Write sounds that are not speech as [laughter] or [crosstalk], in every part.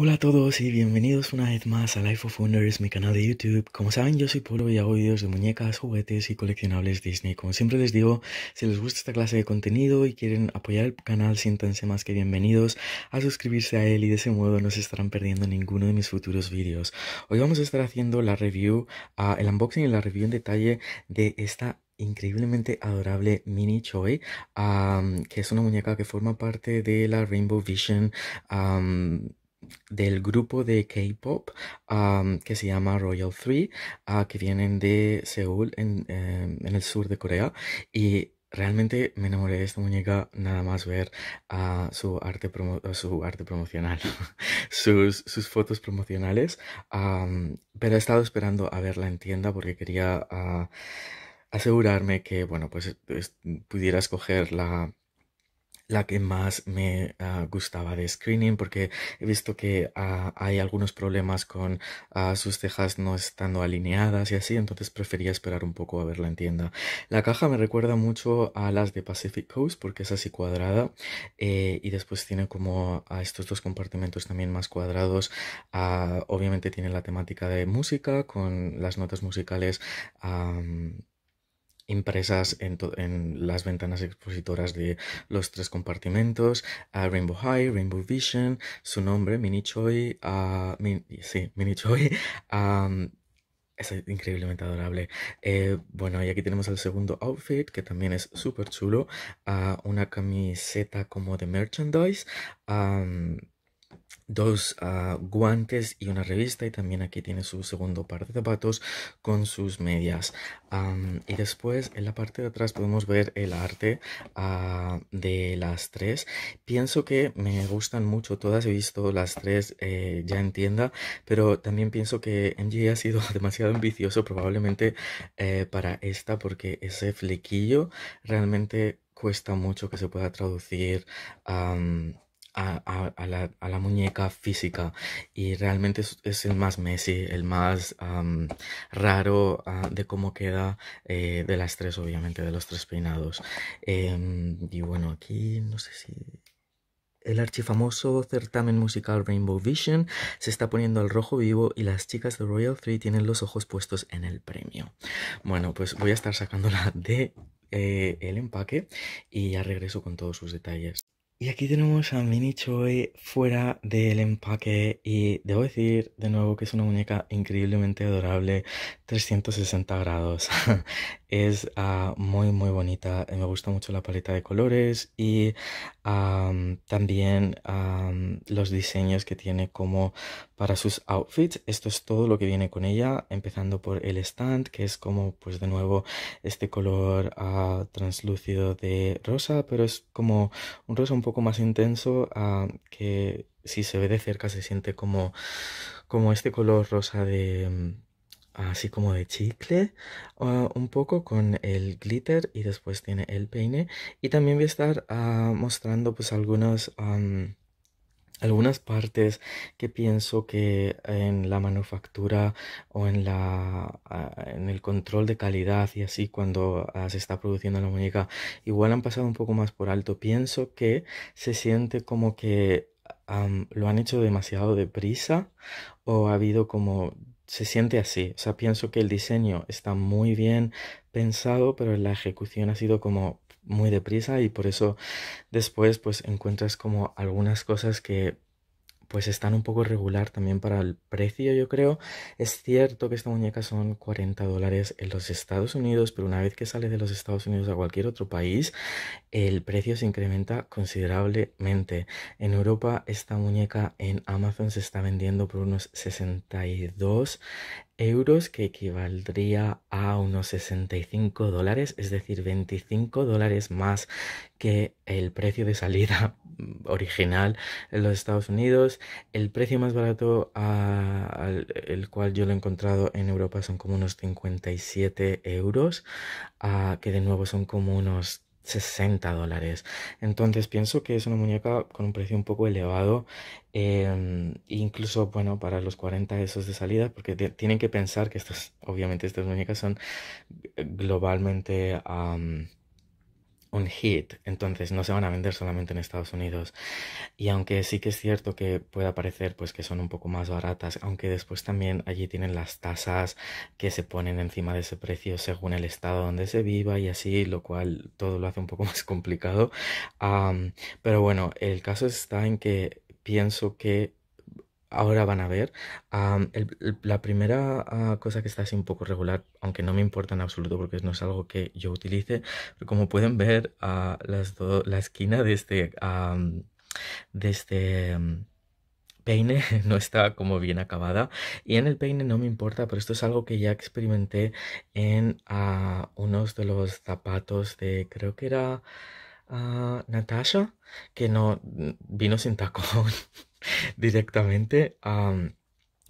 Hola a todos y bienvenidos una vez más a Life of Wonders, mi canal de YouTube. Como saben, yo soy Polo y hago videos de muñecas, juguetes y coleccionables Disney. Como siempre les digo, si les gusta esta clase de contenido y quieren apoyar el canal, siéntanse más que bienvenidos a suscribirse a él y de ese modo no se estarán perdiendo ninguno de mis futuros vídeos. Hoy vamos a estar haciendo la review, ah, el unboxing y la review en detalle de esta increíblemente adorable Mini Choi, ah, que es una muñeca que forma parte de la Rainbow Vision ah, del grupo de K-pop que se llama Royal 3, ah, que vienen de Seúl, em, en, el sur de Corea. Y realmente me enamoré de esta muñeca nada más ver ah, su, arte promo su arte promocional, [laughs] sus, sus, fotos promocionales. pero he estado esperando a verla en tienda porque quería ah, asegurarme que, bueno, pues pudiera escoger la la que más me ah, gustaba de screening porque he visto que ah, hay algunos problemas con ah, sus cejas no estando alineadas y así, entonces prefería esperar un poco a verla en tienda. La caja me recuerda mucho a las de Pacific Coast porque es así cuadrada eh, y después tiene como a estos dos compartimentos también más cuadrados. obviamente tiene la temática de música con las notas musicales impresas en, las ventanas expositoras de los tres compartimentos, a Rainbow High, Rainbow Vision, su nombre, Mini Choi, sí, Mini Choi, [laughs] es increíblemente adorable. Eh, bueno, y aquí tenemos el segundo outfit, que también es súper chulo. una camiseta como de merchandise dos ah, guantes y una revista y también aquí tiene su segundo par de zapatos con sus medias y después en la parte de atrás podemos ver el arte ah, de las tres pienso que me gustan mucho todas he visto las tres eh, ya en tienda pero también pienso que MJ ha sido [laughs] demasiado ambicioso probablemente eh, para esta porque ese flequillo realmente cuesta mucho que se pueda traducir a, la, a, la, muñeca física y realmente es, el más Messi, el más raro ah, de cómo queda eh, de las tres, obviamente, de los tres peinados. Em, y bueno, aquí no sé si... El archifamoso certamen musical Rainbow Vision se está poniendo al rojo vivo y las chicas de Royal 3 tienen los ojos puestos en el premio. Bueno, pues voy a estar sacándola de eh, el empaque y ya regreso con todos sus detalles. Y aquí tenemos a Mini Choi fuera del empaque y debo decir de nuevo que es una muñeca increíblemente adorable, 360 grados. [laughs] es ah, muy muy bonita, me gusta mucho la paleta de colores y también los diseños que tiene como para sus outfits. Esto es todo lo que viene con ella, empezando por el stand, que es como pues de nuevo este color ah, translúcido de rosa, pero es como un rosa un poco más intenso ah, que si se ve de cerca se siente como, como este color rosa de así como de chicle ah, un poco con el glitter y después tiene el peine y también voy a estar ah, mostrando pues algunas partes que pienso que en la manufactura o en, la, ah, en el control de calidad y así cuando se está produciendo la muñeca igual han pasado un poco más por alto. Pienso que se siente como que lo han hecho demasiado deprisa o ha habido como se siente así. O sea, pienso que el diseño está muy bien pensado, pero la ejecución ha sido como muy deprisa y por eso después pues encuentras como algunas cosas que pues están un poco regular también para el precio, yo creo. Es cierto que esta muñeca son 40 dólares en los Estados Unidos, pero una vez que sale de los Estados Unidos a cualquier otro país, el precio se incrementa considerablemente. En Europa esta muñeca en Amazon se está vendiendo por unos 62 euros que equivaldría a unos 65 dólares, es decir, 25 dólares más que el precio de salida original en los Estados Unidos. El precio más barato al el cual yo lo he encontrado en Europa son como unos 57 euros, que de nuevo son como unos 60 dólares. Entonces pienso que es una muñeca con un precio un poco elevado, em, incluso bueno, para los 40 esos de salida, porque tienen que pensar que estas obviamente estas muñecas son eh, globalmente un hit, entonces no se van a vender solamente en Estados Unidos. Y aunque sí que es cierto que pueda parecer pues que son un poco más baratas, aunque después también allí tienen las tasas que se ponen encima de ese precio según el estado donde se viva y así, lo cual todo lo hace un poco [laughs] más complicado. pero bueno, el caso está en que pienso que ahora van a ver, la primera ah, cosa que está así un poco regular, aunque no me importa en absoluto porque no es algo que yo utilice, pero como pueden ver, ah, la esquina de este, este mm, peine [laughs] no está como bien acabada. Y en el peine no me importa, pero esto es algo que ya experimenté en ah, unos de los zapatos de, creo que era... Natasha, que no mm, vino sin tacón [laughs] [laughs] directamente.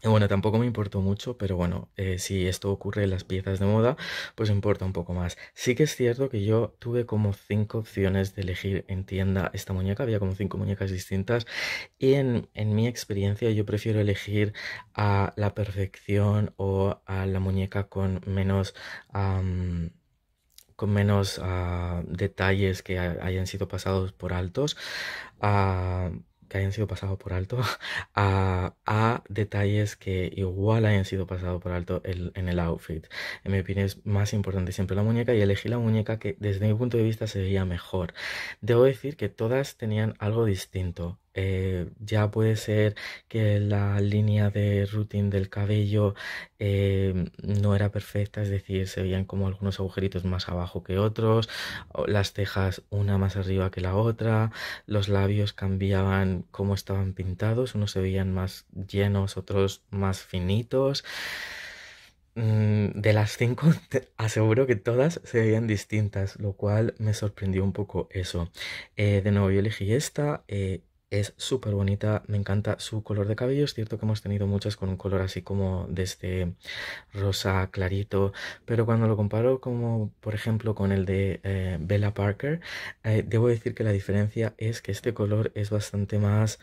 bueno, tampoco me importó mucho, pero bueno, eh, si esto ocurre en las piezas de moda, pues importa un poco más. Sí que es cierto que yo tuve como cinco opciones de elegir en tienda esta muñeca, había como cinco muñecas distintas y en, mi experiencia yo prefiero elegir a la perfección o a la muñeca con menos... con menos ah, detalles que hayan sido pasados por altos, ah, que hayan sido pasados por alto [laughs] a, detalles que igual hayan sido pasados por alto en el outfit. En mi opinión es más importante siempre la muñeca y elegí la muñeca que desde mi punto de vista se veía mejor. Debo decir que todas tenían algo distinto eh, ya puede ser que la línea de routing del cabello eh, no era perfecta, es decir, se veían como algunos agujeritos más abajo que otros, las cejas una más arriba que la otra, los labios cambiaban como estaban pintados, unos se veían más llenos, otros más finitos mm, de las cinco, [laughs] aseguro que todas se veían distintas, lo cual me sorprendió un poco eso. Eh, de nuevo, yo elegí esta, es súper bonita, me encanta su color de cabello. Es cierto que hemos tenido muchas con un color así como de este rosa clarito, pero cuando lo comparo como por ejemplo con el de eh, Bella Parker, eh, debo decir que la diferencia es que este color es bastante más...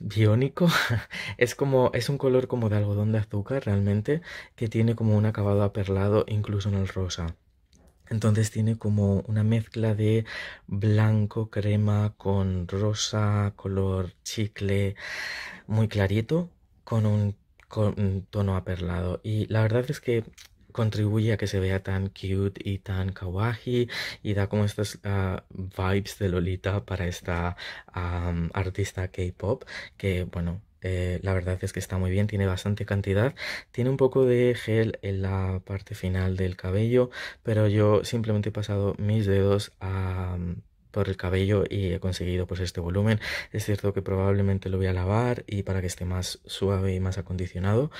biónico. [laughs] es como, es un color como de algodón de azúcar realmente, que tiene como un acabado aperlado incluso en el rosa. Entonces tiene como una mezcla de blanco, crema con rosa, color chicle, muy clarito, con un, tono aperlado. Y la verdad es que contribuye a que se vea tan cute y tan kawaii y da como estas ah, vibes de Lolita para esta artista K-pop que, bueno, eh, la verdad es que está muy bien, tiene bastante cantidad. Tiene un poco de gel en la parte final del cabello, pero yo simplemente he pasado mis dedos por el cabello y he conseguido pues este volumen. Es cierto que probablemente lo voy a lavar y para que esté más suave y más acondicionado,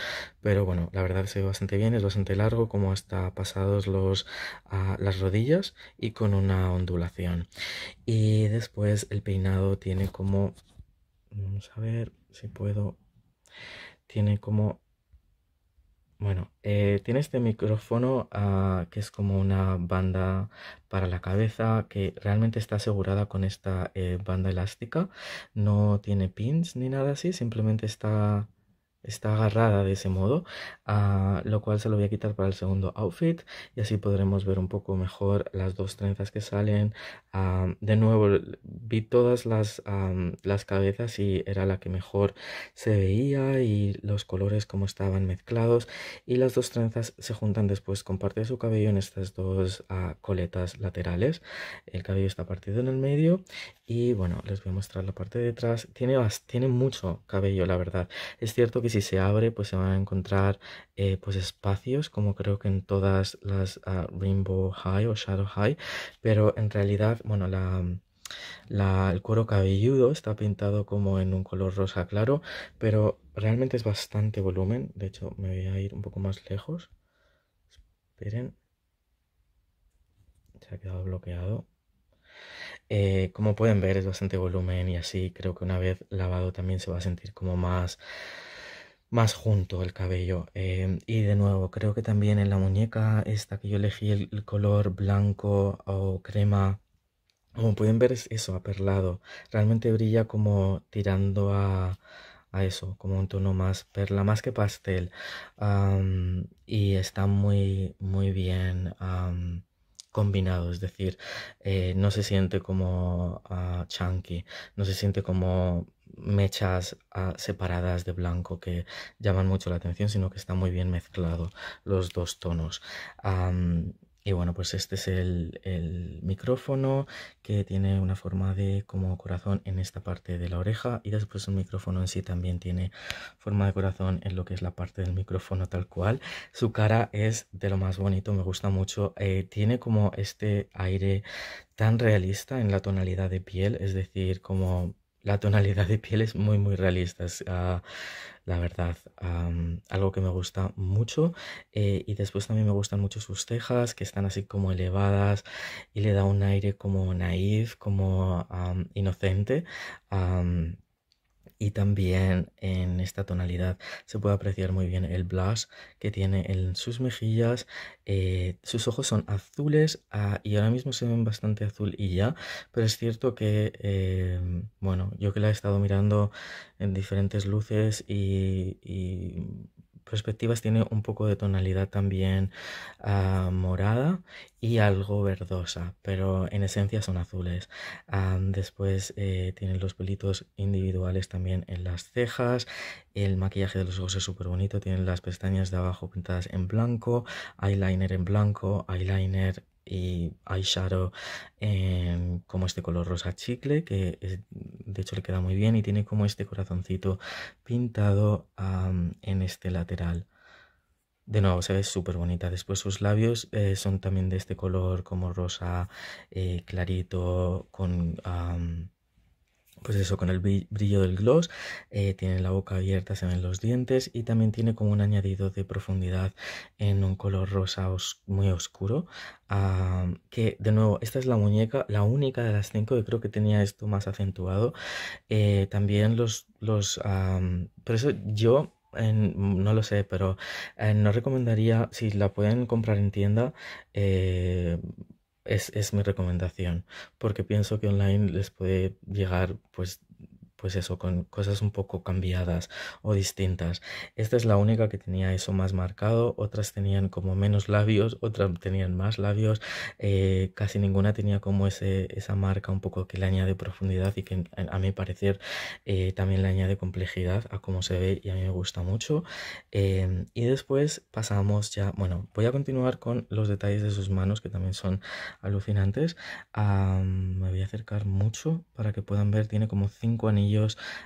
pero bueno, la verdad se ve bastante bien, es bastante largo, como hasta pasados los, las rodillas y con una ondulación. Y después el peinado tiene como... Vamos a ver, si puedo. Tiene como... Bueno, eh, tiene este micrófono ah, que es como una banda para la cabeza que realmente está asegurada con esta eh, banda elástica. No tiene pins ni nada así, simplemente está está agarrada de ese modo, ah, lo cual se lo voy a quitar para el segundo outfit y así podremos ver un poco mejor las dos trenzas que salen. Ah, de nuevo, vi todas las, ah, las cabezas y era la que mejor se veía y los colores como estaban mezclados y las dos trenzas se juntan después con parte de su cabello en estas dos coletas laterales. El cabello está partido en el medio y bueno, les voy a mostrar la parte de atrás. Tiene, tiene mucho cabello, la verdad. Es cierto que si se abre, pues se van a encontrar eh, pues espacios, como creo que en todas las ah, Rainbow High o Shadow High, pero en realidad, bueno, la, la, el cuero cabelludo está pintado como en un color rosa claro, pero realmente es bastante volumen. De hecho, me voy a ir un poco más lejos. Esperen. Se ha quedado bloqueado. Eh, como pueden ver es bastante volumen y así creo que una vez lavado también se va a sentir como más más junto el cabello. Em, y de nuevo, creo que también en la muñeca esta que yo elegí el, color blanco o crema, como pueden ver es eso, aperlado. Realmente brilla como tirando a, a eso, como un tono más perla, más que pastel. y está muy, muy bien combinado, es decir, eh, no se siente como ah, chunky, no se siente como mechas ah, separadas de blanco que llaman mucho la atención, sino que está muy bien mezclado los dos tonos. y bueno, pues este es el, micrófono que tiene una forma de como corazón en esta parte de la oreja y después el micrófono en sí también tiene forma de corazón en lo que es la parte del micrófono tal cual. Su cara es de lo más bonito, me gusta mucho. Eh, tiene como este aire tan realista en la tonalidad de piel, es decir, como la tonalidad de piel es muy, muy realista, ah, la verdad. algo que me gusta mucho. Eh, y después también me gustan mucho sus cejas, que están así como elevadas y le da un aire como naïf como inocente y también en esta tonalidad se puede apreciar muy bien el blush que tiene en sus mejillas. Eh, sus ojos son azules ah, y ahora mismo se ven bastante azul y ya, pero es cierto que, em, bueno, yo que la he estado mirando en diferentes luces y perspectivas tiene un poco de tonalidad también ah, morada y algo verdosa, pero en esencia son azules. Ah, después eh, tienen los pelitos individuales también en las cejas, el maquillaje de los ojos es súper bonito, tienen las pestañas de abajo pintadas en blanco, eyeliner en blanco, eyeliner y eyeshadow eh, como este color rosa chicle que de hecho le queda muy bien y tiene como este corazoncito pintado en este lateral. De nuevo, se ve súper bonita. Después sus labios eh, son también de este color como rosa eh, clarito con pues eso, con el brillo del gloss, eh, tiene la boca abierta, se ven los dientes y también tiene como un añadido de profundidad en un color rosa muy oscuro. Ah, que de nuevo, esta es la muñeca, la única de las cinco que creo que tenía esto más acentuado. Eh, también los, los ah, por eso yo no lo sé, pero eh, no recomendaría, si la pueden comprar en tienda, eh, es, es mi recomendación, porque pienso que online les puede llegar pues pues eso, con cosas un poco cambiadas o distintas. Esta es la única que tenía eso más marcado, otras tenían como menos labios, otras tenían más labios, eh, casi ninguna tenía como ese, esa marca un poco que le añade profundidad y que a mi parecer eh, también le añade complejidad a cómo se ve y a mí me gusta mucho. Eh, y después pasamos ya, bueno, voy a continuar con los detalles de sus manos que también son alucinantes. me voy a acercar mucho para que puedan ver, tiene como cinco anillos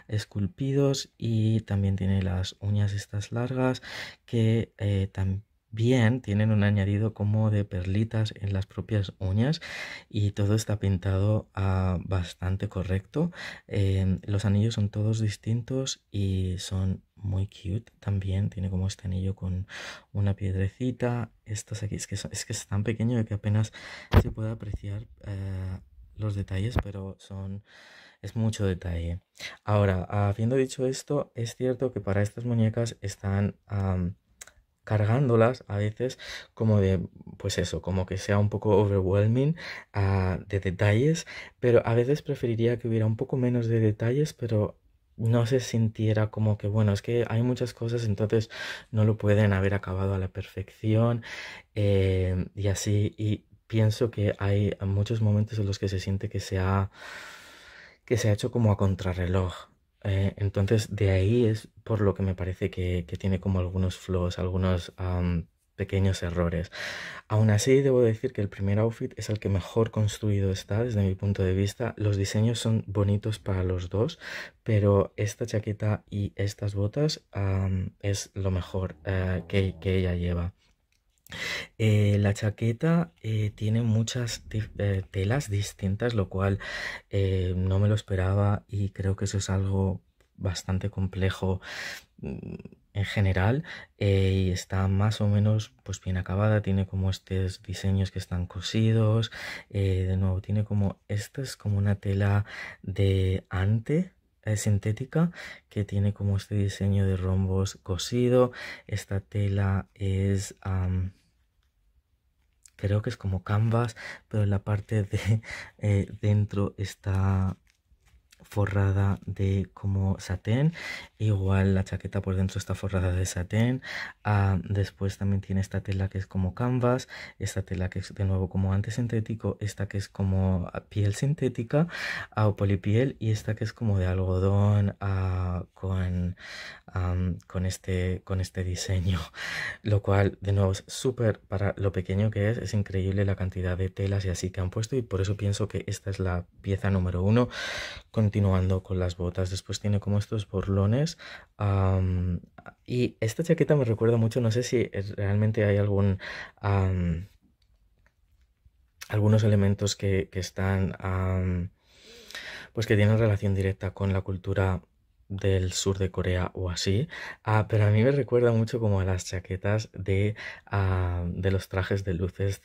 esculpidos y también tiene las uñas estas largas que eh, también tienen un añadido como de perlitas en las propias uñas y todo está pintado ah, bastante correcto. Eh, los anillos son todos distintos y son muy cute también. Tiene como este anillo con una piedrecita. Estos aquí es que, es, que tan pequeño que apenas se puede apreciar eh, los detalles, pero son es mucho detalle. Ahora, habiendo dicho esto, es cierto que para estas muñecas están cargándolas a veces como de, pues eso, como que sea un poco overwhelming ah, de detalles, pero a veces preferiría que hubiera un poco menos de detalles, pero no se sintiera como que, bueno, es que hay muchas cosas, entonces no lo pueden haber acabado a la perfección eh, y así. Y pienso que hay muchos momentos en los que se siente que se ha que se ha hecho como a contrarreloj. Eh, entonces, de ahí es por lo que me parece que, tiene como algunos flows, algunos pequeños errores. Aún así, debo decir que el primer outfit es el que mejor construido está desde mi punto de vista. Los diseños son bonitos para los dos, pero esta chaqueta y estas botas es lo mejor eh, que ella lleva. Eh, la chaqueta eh, tiene muchas eh, telas distintas, lo cual no me lo esperaba y creo que eso es algo bastante complejo mm, en general y está más o menos pues bien acabada tiene como estos diseños que están cosidos de nuevo tiene como esta es como una tela de ante sintética que tiene como este diseño de rombos cosido esta tela es creo que es como canvas, pero la parte de [laughs] eh, dentro está forrada de como satén igual la chaqueta por dentro está forrada de satén ah, después también tiene esta tela que es como canvas esta tela que es de nuevo como sintético. esta que es como piel sintética ah, o polipiel y esta que es como de algodón ah, con con, este, con este diseño, [laughs] lo cual de nuevo es súper para lo pequeño que es, es increíble la cantidad de telas y así que han puesto y por eso pienso que esta es la pieza número uno. Continuando con las botas, después tiene como estos borlones y esta chaqueta me recuerda mucho, no sé si realmente hay algún... algunos elementos que, están pues que tienen relación directa con la cultura del sur de Corea o así, ah, pero a mí me recuerda mucho como a las chaquetas de, ah, de los trajes de luces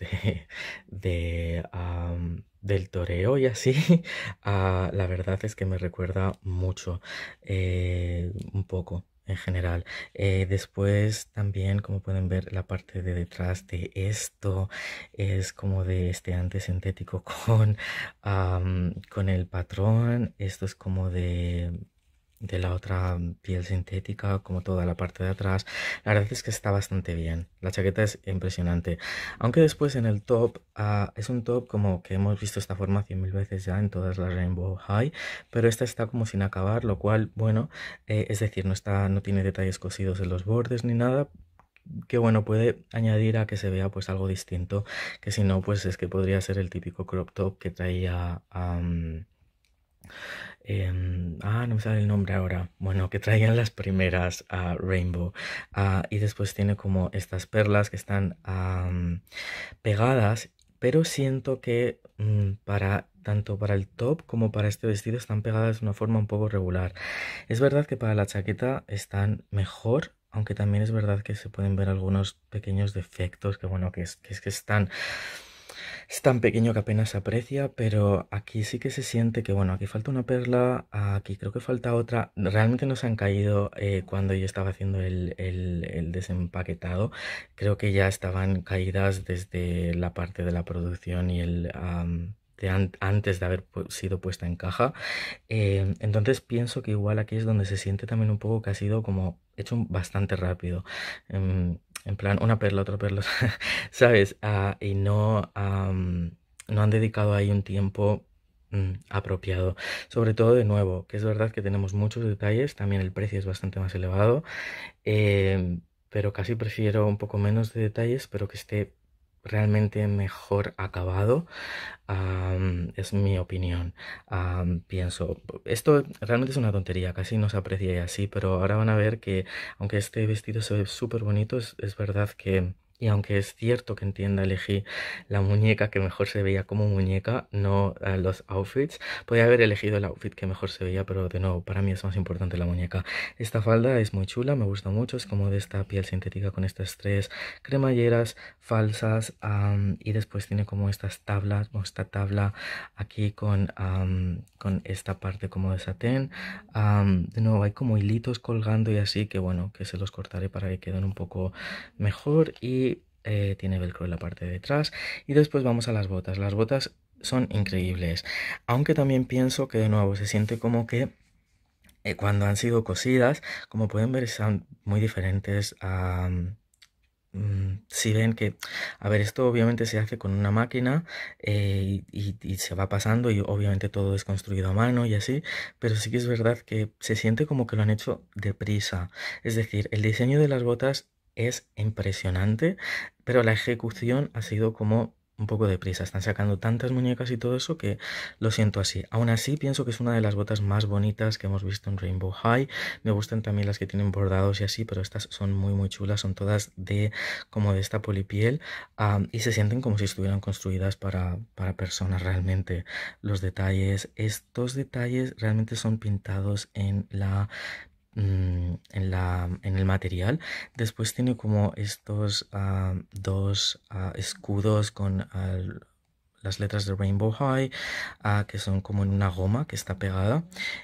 de, [laughs] del toreo y así. [laughs] Ah, la verdad es que me recuerda mucho, eh, un poco en general. Eh, después también, como pueden ver, la parte de detrás de esto es como de este antes sintético [laughs] con, con el patrón. Esto es como de de la otra piel sintética, como toda la parte de atrás. La verdad es que está bastante bien. La chaqueta es impresionante. Aunque después en el top, ah, es un top como que hemos visto esta forma cien mil veces ya en todas las Rainbow High, pero esta está como sin acabar, lo cual, bueno, eh, es decir, no, está, no tiene detalles cosidos en los bordes ni nada, que bueno, puede añadir a que se vea pues algo distinto, que si no, pues es que podría ser el típico crop top que traía... Em, ah, no me sale el nombre ahora. Bueno, que traían las primeras Rainbow. Ah, y después tiene como estas perlas que están pegadas, pero siento que mm, para tanto para el top como para este vestido están pegadas de una forma un poco regular. Es verdad que para la chaqueta están mejor, aunque también es verdad que se pueden ver algunos pequeños defectos que bueno, que, es que están es tan pequeño que apenas se aprecia, pero aquí sí que se siente que, bueno, aquí falta una perla, aquí creo que falta otra. Realmente no se han caído eh, cuando yo estaba haciendo el, desempaquetado. Creo que ya estaban caídas desde la parte de la producción y el... antes de haber sido puesta en caja. Eh, entonces pienso que igual aquí es donde se siente también un poco que ha sido como hecho bastante rápido. Em, en, plan, una perla, otra perla, [laughs] ¿sabes? Ah, y no, no han dedicado ahí un tiempo mm, apropiado. Sobre todo de nuevo, que es verdad que tenemos muchos detalles, también el precio es bastante más elevado, em, pero casi prefiero un poco menos de detalles, pero que esté realmente mejor acabado es mi opinión. pienso, esto realmente es una tontería, casi no se aprecia así, pero ahora van a ver que aunque este vestido se ve súper bonito, es verdad que y aunque es cierto que entienda elegí la muñeca que mejor se veía como muñeca, no eh, los outfits, podía haber elegido el outfit que mejor se veía, pero de nuevo, para mí es más importante la muñeca. Esta falda es muy chula, me gusta mucho, es como de esta piel sintética con estas tres cremalleras falsas y después tiene como estas tablas, esta tabla aquí con, con esta parte como de satén. de nuevo, hay como hilitos colgando y así que bueno, que se los cortaré para que queden un poco mejor y eh, tiene velcro en la parte de atrás y después vamos a las botas. Las botas son increíbles, aunque también pienso que de nuevo se siente como que eh, cuando han sido cosidas, como pueden ver, están muy diferentes mm, si ven que, a ver, esto obviamente se hace con una máquina eh, y, se va pasando y obviamente todo es construido a mano y así, pero sí que es verdad que se siente como que lo han hecho deprisa. Es decir, el diseño de las botas es impresionante, pero la ejecución ha sido como un poco de prisa. Están sacando tantas muñecas y todo eso que lo siento así. Aún así, pienso que es una de las botas más bonitas que hemos visto en Rainbow High. Me gustan también las que tienen bordados y así, pero estas son muy, muy chulas. Son todas de como de esta polipiel ah, y se sienten como si estuvieran construidas para, para personas realmente. Los detalles, estos detalles realmente son pintados en la Mm, en, la, en el material. Después tiene como estos ah, dos ah, escudos con ah, las letras de Rainbow High, que son como en una goma que está pegada.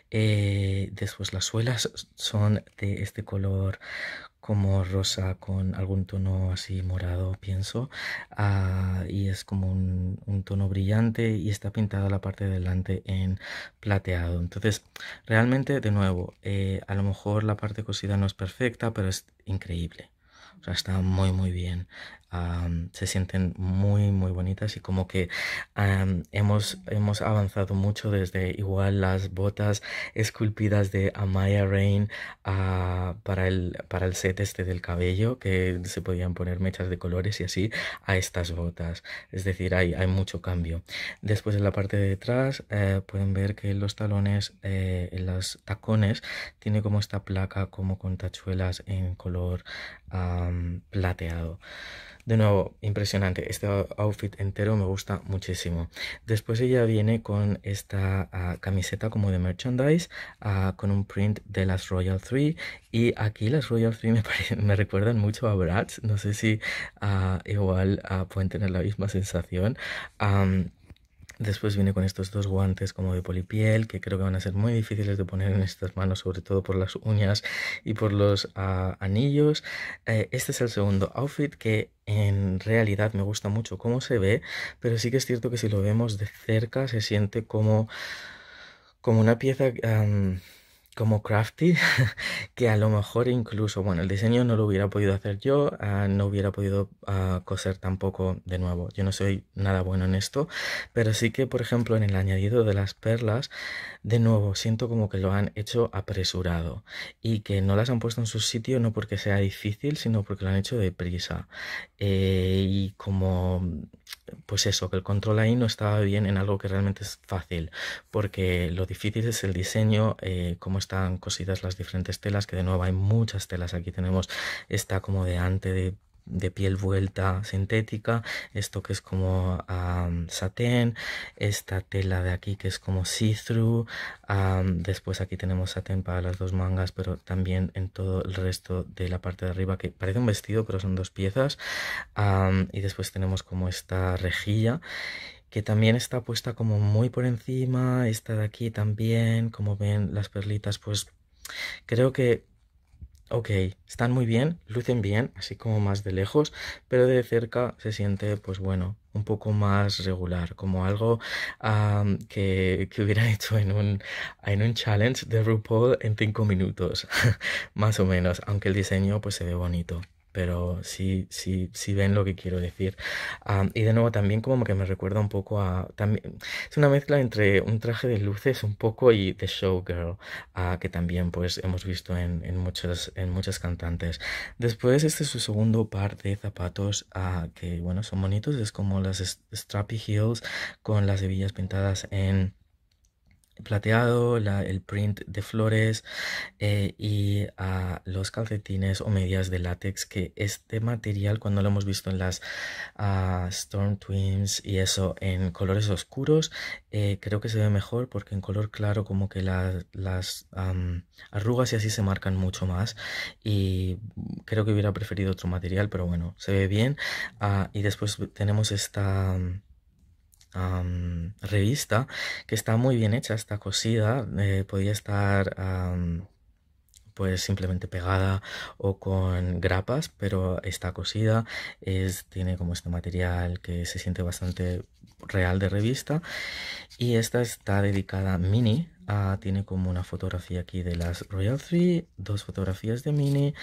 Eh, después las suelas son de este color como rosa con algún tono así morado, pienso, ah, y es como un, tono brillante y está pintada la parte de delante en plateado. Entonces, realmente, de nuevo, eh, a lo mejor la parte cosida no es perfecta, pero es increíble. O sea, está muy, muy bien se sienten muy, muy bonitas y como que hemos, hemos avanzado mucho desde igual las botas esculpidas de Amaya Rain ah, para, el, para el set este del cabello, que se podían poner mechas de colores y así, a estas botas. Es decir, hay, hay mucho cambio. Después en la parte de detrás eh, pueden ver que los talones, eh, en los tacones, tiene como esta placa como con tachuelas en color plateado. De nuevo, impresionante. Este outfit entero me gusta muchísimo. Después ella viene con esta ah, camiseta como de merchandise, ah, con un print de las Royal 3. Y aquí las Royal 3 [laughs] me, me recuerdan mucho a Bratz. No sé si ah, igual pueden tener la misma sensación. Después viene con estos dos guantes como de polipiel, que creo que van a ser muy difíciles de poner en estas manos, sobre todo por las uñas y por los ah, anillos. Eh, este es el segundo outfit que en realidad me gusta mucho cómo se ve, pero sí que es cierto que si lo vemos de cerca se siente como, como una pieza como crafty [laughs] que a lo mejor incluso, bueno, el diseño no lo hubiera podido hacer yo, ah, no hubiera podido ah, coser tampoco de nuevo. Yo no soy nada bueno en esto, pero sí que, por ejemplo, en el añadido de las perlas, de nuevo, siento como que lo han hecho apresurado y que no las han puesto en su sitio no porque sea difícil, sino porque lo han hecho deprisa. Eh, y como, pues eso, que el control ahí no estaba bien en algo que realmente es fácil, porque lo difícil es el diseño, eh, como está están cosidas las diferentes telas, que de nuevo hay muchas telas. Aquí tenemos esta como de ante de, piel vuelta sintética, esto que es como satén, esta tela de aquí que es como see-through, después aquí tenemos satén para las dos mangas, pero también en todo el resto de la parte de arriba que parece un vestido, pero son dos piezas, y después tenemos como esta rejilla que también está puesta como muy por encima, esta de aquí también, como ven las perlitas, pues creo que, ok, están muy bien, lucen bien, así como más de lejos, pero de cerca se siente, pues bueno, un poco más regular, como algo que, hubiera [laughs] hecho en un, en un challenge de RuPaul en 5 minutos, [laughs] más o menos, aunque el diseño pues se ve bonito pero sí, sí, sí ven lo que quiero decir. Ah, y de nuevo también como que me recuerda un poco a... También, es una mezcla entre un traje de luces un poco y The Showgirl, ah, que también pues hemos visto en, muchas en muchas cantantes. Después este es su segundo par de zapatos ah, que bueno, son bonitos, es como las strappy heels con las hebillas pintadas en plateado, el print de flores eh, y los calcetines o medias de látex que este material cuando lo hemos visto en las ah, Storm Twins y eso en colores oscuros eh, creo que se ve mejor porque en color claro como que las arrugas y así se marcan mucho más y creo que hubiera preferido otro material pero bueno se ve bien ah, y después tenemos esta revista, que está muy bien hecha, está cosida, eh, podía estar pues simplemente pegada o con grapas, pero está cosida, es, tiene como este material que se siente bastante real de revista y esta está dedicada a Mini, tiene como una fotografía aquí de las Royal Three, dos fotografías de Mini,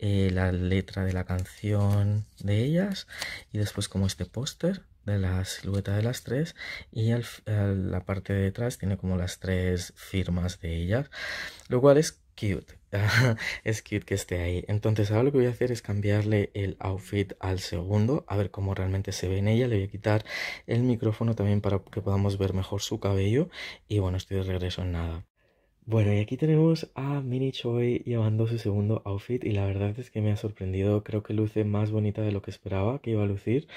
eh, la letra de la canción de ellas y después como este póster de la silueta de las tres y la parte de detrás tiene como las tres firmas de ellas, lo cual es cute. [laughs] es cute que esté ahí. Entonces ahora lo que voy a hacer es cambiarle el outfit al segundo, a ver cómo realmente se ve en ella. Le voy a quitar el micrófono también para que podamos ver mejor su cabello. Y bueno, estoy de regreso en nada. Bueno, y aquí tenemos a Mini Choi llevando su segundo outfit y la verdad es que me ha sorprendido. Creo que luce más bonita de lo que esperaba que iba a lucir.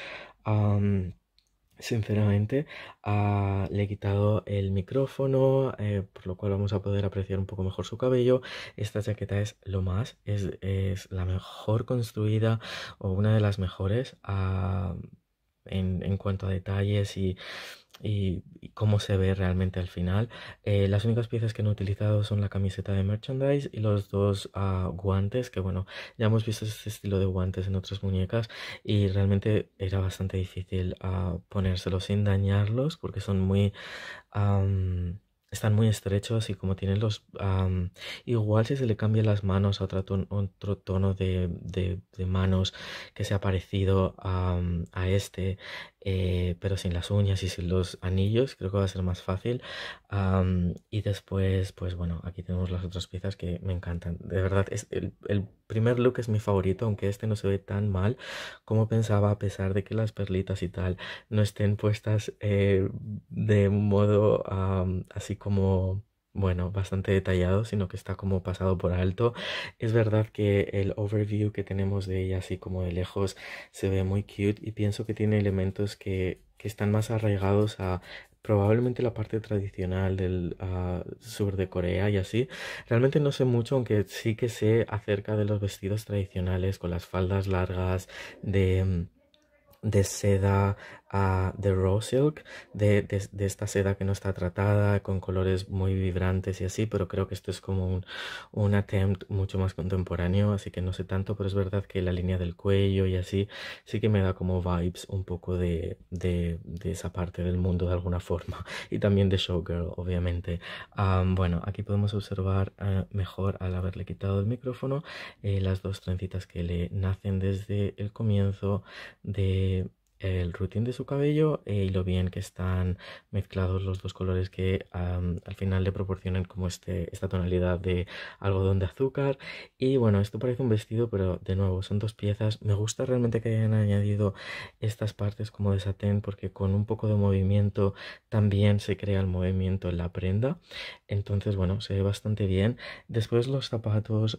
Sinceramente, ah, le he quitado el micrófono, eh, por lo cual vamos a poder apreciar un poco mejor su cabello. Esta chaqueta es lo más, es, la mejor construida o una de las mejores ah, en, en, cuanto a detalles y y, cómo se ve realmente al final. Eh, las únicas piezas que no he utilizado son la camiseta de merchandise y los dos ah, guantes, que bueno, ya hemos visto este estilo de guantes en otras muñecas y realmente era bastante difícil ah, ponérselos sin dañarlos porque son muy están muy estrechos y como tienen los... igual si se le cambian las manos a otro tono, otro tono de, de, manos que sea parecido a, a este, eh, pero sin las uñas y sin los anillos, creo que va a ser más fácil. y después, pues bueno, aquí tenemos las otras piezas que me encantan. De verdad, es el, primer look es mi favorito, aunque este no se ve tan mal como pensaba, a pesar de que las perlitas y tal no estén puestas eh, de modo así como bueno, bastante detallado, sino que está como pasado por alto. Es verdad que el overview que tenemos de ella así como de lejos se ve muy cute y pienso que tiene elementos que, que están más arraigados a probablemente la parte tradicional del ah, sur de Corea y así. Realmente no sé mucho, aunque sí que sé acerca de los vestidos tradicionales con las faldas largas de mm, de seda a The Raw Silk, de, de, esta seda que no está tratada, con colores muy vibrantes y así, pero creo que esto es como un, un attempt mucho más contemporáneo, así que no sé tanto, pero es verdad que la línea del cuello y así, sí que me da como vibes un poco de, esa parte del mundo de alguna forma, [laughs] y también de Showgirl, obviamente. bueno, aquí podemos observar eh, mejor al haberle quitado el micrófono eh, las dos trencitas que le nacen desde el comienzo de el rutín de su cabello eh, y lo bien que están mezclados los dos colores que al final le proporcionan como este, esta tonalidad de algodón de azúcar. Y bueno, esto parece un vestido, pero de nuevo son dos piezas. Me gusta realmente que hayan añadido estas partes como de satén porque con un poco de movimiento también se crea el movimiento en la prenda. Entonces bueno, se ve bastante bien. Después los zapatos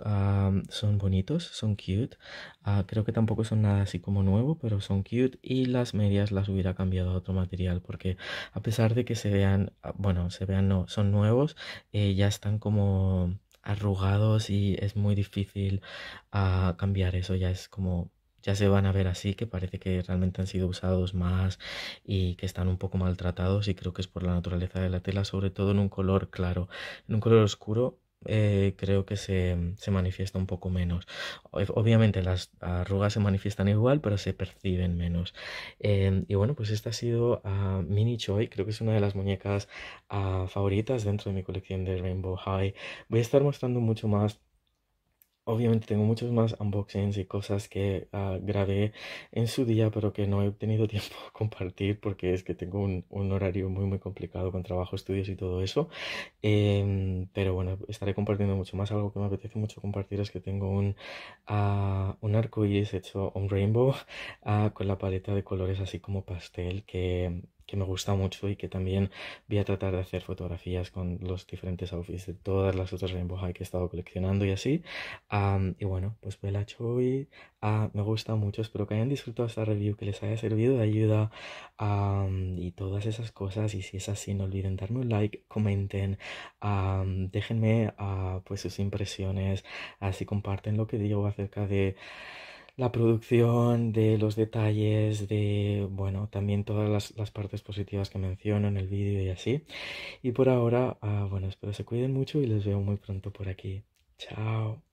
son bonitos, son cute. Ah, creo que tampoco son nada así como nuevo, pero son cute. Y las medias las hubiera cambiado a otro material porque a pesar de que se vean, ah, bueno, se vean no, son nuevos, eh, ya están como arrugados y es muy difícil ah, cambiar eso, ya es como ya se van a ver así, que parece que realmente han sido usados más y que están un poco maltratados y creo que es por la naturaleza de la tela, sobre todo en un color claro. En un color oscuro eh, creo que se, se, manifiesta un poco menos. Obviamente las arrugas se manifiestan igual, pero se perciben menos. Em, y bueno, pues esta ha sido ah, Mini Choi, creo que es una de las muñecas ah, favoritas dentro de mi colección de Rainbow High. Voy a estar mostrando mucho más Obviamente tengo muchos más unboxings y cosas que ah, grabé en su día, pero que no he tenido [laughs] tiempo de compartir porque es que tengo un, horario muy muy complicado con trabajo, estudios y todo eso. Em, pero bueno, estaré compartiendo mucho más. Algo que me apetece mucho compartir es que tengo un, ah, un arco iris hecho un rainbow [laughs] ah, con la paleta de colores así como pastel que que me gusta mucho y que también voy a tratar de hacer fotografías con los diferentes outfits de todas las otras Rainbow High que he estado coleccionando y así. y bueno, pues me la hecho ah, me gusta mucho, espero que hayan disfrutado esta review, que les haya servido de ayuda y todas esas cosas. Y si es así, no olviden darme un like, comenten, déjenme ah, pues sus impresiones, así comparten lo que digo acerca de la producción, de los detalles, de, bueno, también todas las, partes positivas que menciono en el vídeo y así. Y por ahora, ah, bueno, espero se cuiden mucho y les veo muy pronto por aquí. Chao.